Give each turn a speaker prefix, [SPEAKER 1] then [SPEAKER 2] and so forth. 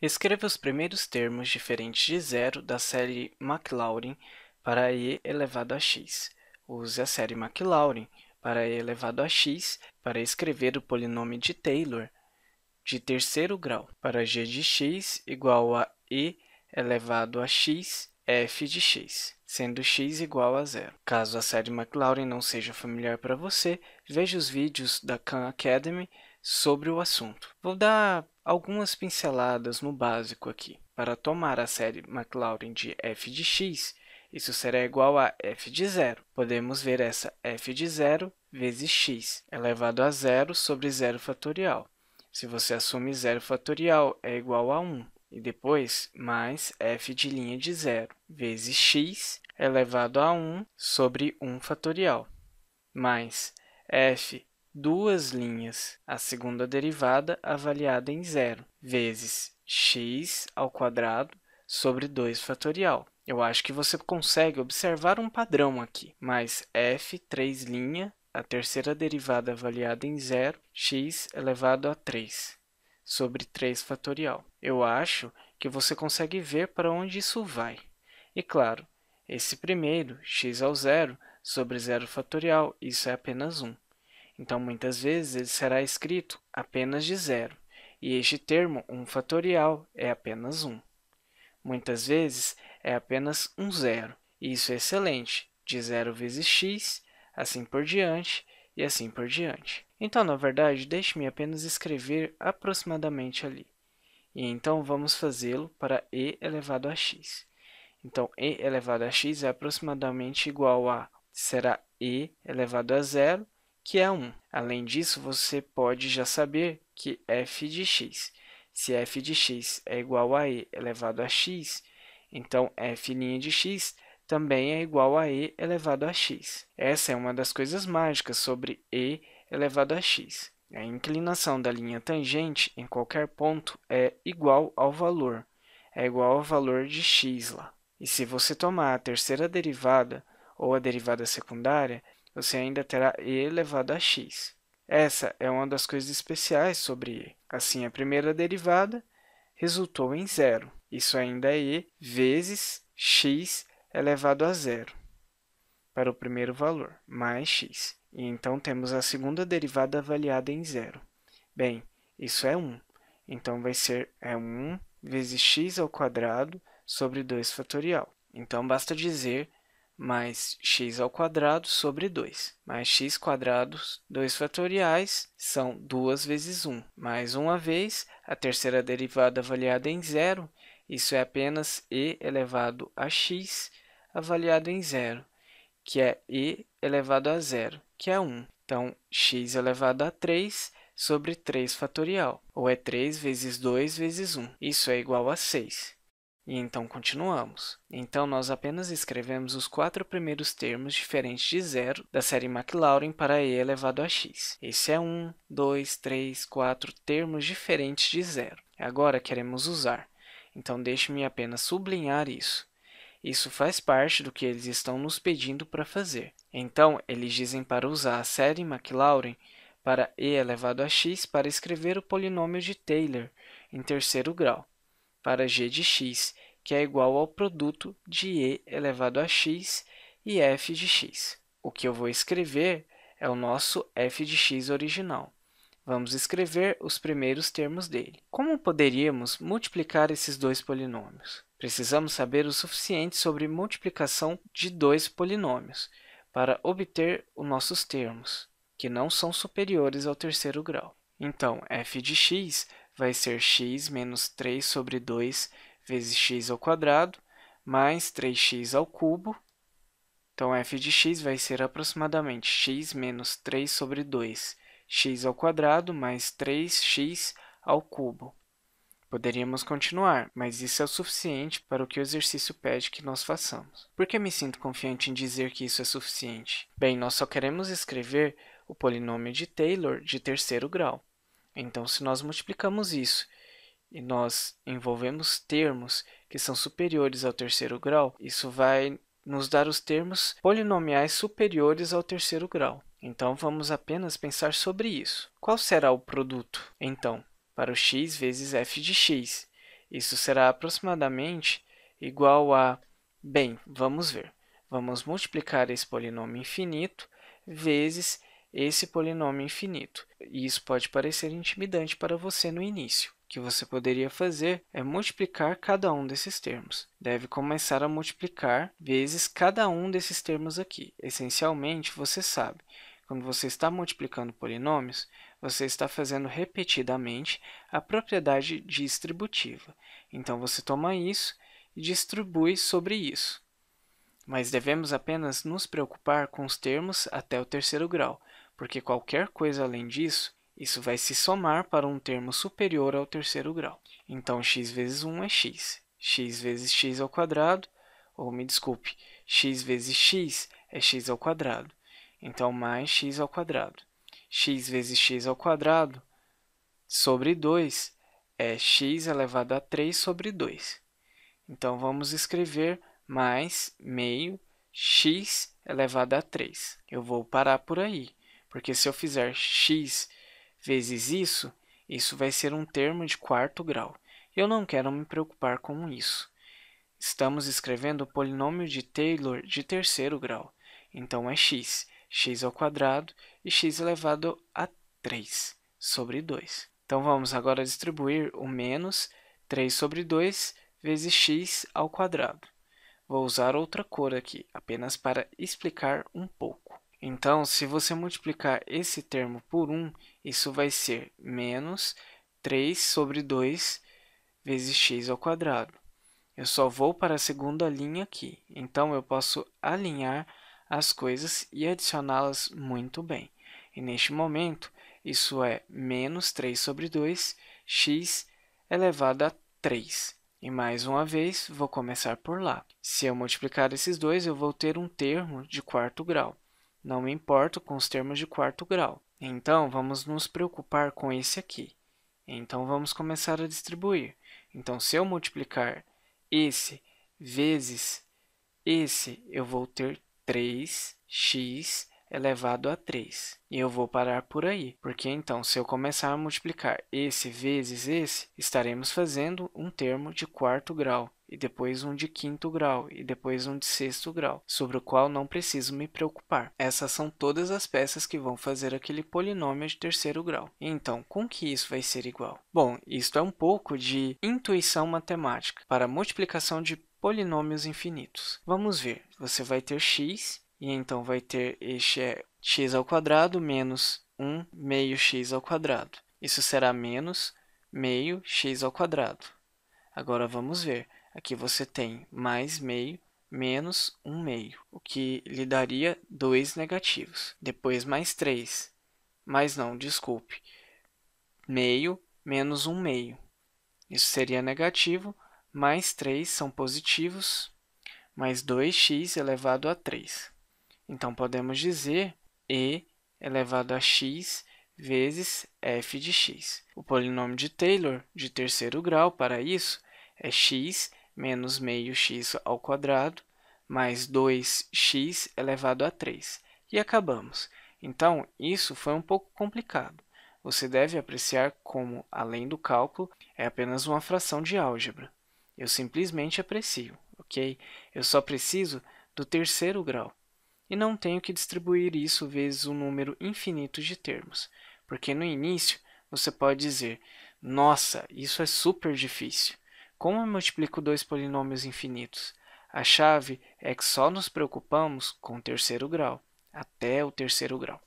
[SPEAKER 1] Escreva os primeiros termos diferentes de zero da série Maclaurin para e elevado a x. Use a série Maclaurin para e elevado a x para escrever o polinômio de Taylor de terceiro grau para g de x igual a e elevado a x f de x, sendo x igual a zero. Caso a série Maclaurin não seja familiar para você, veja os vídeos da Khan Academy sobre o assunto. Vou dar algumas pinceladas no básico aqui. Para tomar a série Maclaurin de f de x, isso será igual a f de zero. Podemos ver essa f de zero vezes x elevado a zero sobre zero fatorial. Se você assume zero fatorial, é igual a 1. E depois, mais f de linha de zero vezes x elevado a 1 sobre 1 fatorial, mais f duas linhas, a segunda derivada avaliada em zero, vezes x ao quadrado sobre 2 fatorial. Eu acho que você consegue observar um padrão aqui, Mais f, 3 linha, a terceira derivada avaliada em zero, x elevado a 3, sobre 3 fatorial. Eu acho que você consegue ver para onde isso vai. E, claro, esse primeiro, x ao zero, sobre 0 fatorial, isso é apenas 1. Então, muitas vezes, ele será escrito apenas de zero, e este termo 1 fatorial é apenas 1. Muitas vezes, é apenas um zero, e isso é excelente, de zero vezes x, assim por diante, e assim por diante. Então, na verdade, deixe-me apenas escrever aproximadamente ali. E então, vamos fazê-lo para e elevado a x. Então, e elevado a x é aproximadamente igual a, será e elevado a zero, que é 1. Além disso, você pode já saber que f de x. Se f de x é igual a e elevado a x, então f' de x também é igual a e elevado a x. Essa é uma das coisas mágicas sobre e elevado a x. A inclinação da linha tangente em qualquer ponto é igual ao valor, é igual ao valor de x lá. E se você tomar a terceira derivada ou a derivada secundária, você ainda terá e elevado a x. Essa é uma das coisas especiais sobre e. Assim, a primeira derivada resultou em zero. Isso ainda é e vezes x elevado a zero para o primeiro valor, mais x. E então, temos a segunda derivada avaliada em zero. Bem, isso é 1. Então, vai ser é 1 vezes x ao quadrado sobre 2 fatorial. Então, basta dizer mais x ao quadrado sobre 2, mais x quadrados, 2 fatoriais, são 2 vezes 1. Mais uma vez, a terceira derivada avaliada em zero, isso é apenas e elevado a x avaliado em zero, que é e elevado a zero, que é 1. Então, x elevado a 3 sobre 3 fatorial, ou é 3 vezes 2 vezes 1. Isso é igual a 6. E então continuamos. Então nós apenas escrevemos os quatro primeiros termos diferentes de zero da série Maclaurin para e elevado a x. Esse é 1, 2, 3, 4 termos diferentes de zero. Agora queremos usar, então deixe-me apenas sublinhar isso. Isso faz parte do que eles estão nos pedindo para fazer. Então, eles dizem para usar a série Maclaurin para e elevado a x para escrever o polinômio de Taylor em terceiro grau para g de x, que é igual ao produto de e elevado a x e f de x. O que eu vou escrever é o nosso f de x original. Vamos escrever os primeiros termos dele. Como poderíamos multiplicar esses dois polinômios? Precisamos saber o suficiente sobre multiplicação de dois polinômios para obter os nossos termos, que não são superiores ao terceiro grau. Então, f de x vai ser x menos 3 sobre 2 vezes x ao quadrado, mais 3x ao cubo. Então, f de x vai ser aproximadamente x menos 3 sobre 2, x ao quadrado, mais 3x ao cubo. Poderíamos continuar, mas isso é o suficiente para o que o exercício pede que nós façamos. Por que me sinto confiante em dizer que isso é suficiente? Bem, nós só queremos escrever o polinômio de Taylor de terceiro grau. Então, se nós multiplicamos isso e nós envolvemos termos que são superiores ao terceiro grau, isso vai nos dar os termos polinomiais superiores ao terceiro grau. Então, vamos apenas pensar sobre isso. Qual será o produto, então, para o x vezes f de x? Isso será aproximadamente igual a... Bem, vamos ver. Vamos multiplicar esse polinômio infinito vezes esse polinômio infinito. E isso pode parecer intimidante para você no início. O que você poderia fazer é multiplicar cada um desses termos. Deve começar a multiplicar vezes cada um desses termos aqui. Essencialmente, você sabe, quando você está multiplicando polinômios, você está fazendo repetidamente a propriedade distributiva. Então, você toma isso e distribui sobre isso mas devemos apenas nos preocupar com os termos até o terceiro grau, porque qualquer coisa além disso, isso vai se somar para um termo superior ao terceiro grau. Então, x vezes 1 é x, x vezes x ao quadrado, ou me desculpe, x vezes x é x ao quadrado, então mais x ao quadrado. x vezes x ao quadrado sobre 2 é x elevado a 3 sobre 2. Então, vamos escrever mais meio x elevado a 3. Eu vou parar por aí. Porque se eu fizer x vezes isso, isso vai ser um termo de quarto grau. Eu não quero me preocupar com isso. Estamos escrevendo o polinômio de Taylor de terceiro grau. Então é x, x ao quadrado e x elevado a 3 sobre 2. Então vamos agora distribuir o menos 3 sobre 2 vezes x ao quadrado. Vou usar outra cor aqui, apenas para explicar um pouco. Então, se você multiplicar esse termo por 1, isso vai ser menos 3 sobre 2 vezes x ao quadrado. Eu só vou para a segunda linha aqui, então eu posso alinhar as coisas e adicioná-las muito bem. E neste momento, isso é menos 3 sobre 2, x elevado a 3. E mais uma vez, vou começar por lá. Se eu multiplicar esses dois, eu vou ter um termo de quarto grau. Não me importo com os termos de quarto grau. Então, vamos nos preocupar com esse aqui. Então, vamos começar a distribuir. Então, se eu multiplicar esse vezes esse, eu vou ter 3x elevado é a 3. E eu vou parar por aí, porque então, se eu começar a multiplicar esse vezes esse, estaremos fazendo um termo de quarto grau, e depois um de quinto grau, e depois um de sexto grau, sobre o qual não preciso me preocupar. Essas são todas as peças que vão fazer aquele polinômio de terceiro grau. Então, com que isso vai ser igual? Bom, isto é um pouco de intuição matemática para multiplicação de polinômios infinitos. Vamos ver, você vai ter x e então vai ter este é x ao quadrado menos 1 meio x ao quadrado. Isso será menos meio x ao quadrado. Agora vamos ver. Aqui você tem mais meio menos 1 meio, o que lhe daria 2 negativos. Depois mais 3. Mas não, desculpe. Meio menos 1 meio. Isso seria negativo. Mais 3 são positivos. Mais 2x elevado a 3. Então, podemos dizer e elevado a x vezes f de x. O polinômio de Taylor de terceiro grau para isso é x menos meio x ao quadrado mais 2x elevado a 3. E acabamos. Então, isso foi um pouco complicado. Você deve apreciar como, além do cálculo, é apenas uma fração de álgebra. Eu simplesmente aprecio, ok? Eu só preciso do terceiro grau e não tenho que distribuir isso vezes um número infinito de termos, porque no início você pode dizer: nossa, isso é super difícil. Como eu multiplico dois polinômios infinitos? A chave é que só nos preocupamos com o terceiro grau, até o terceiro grau.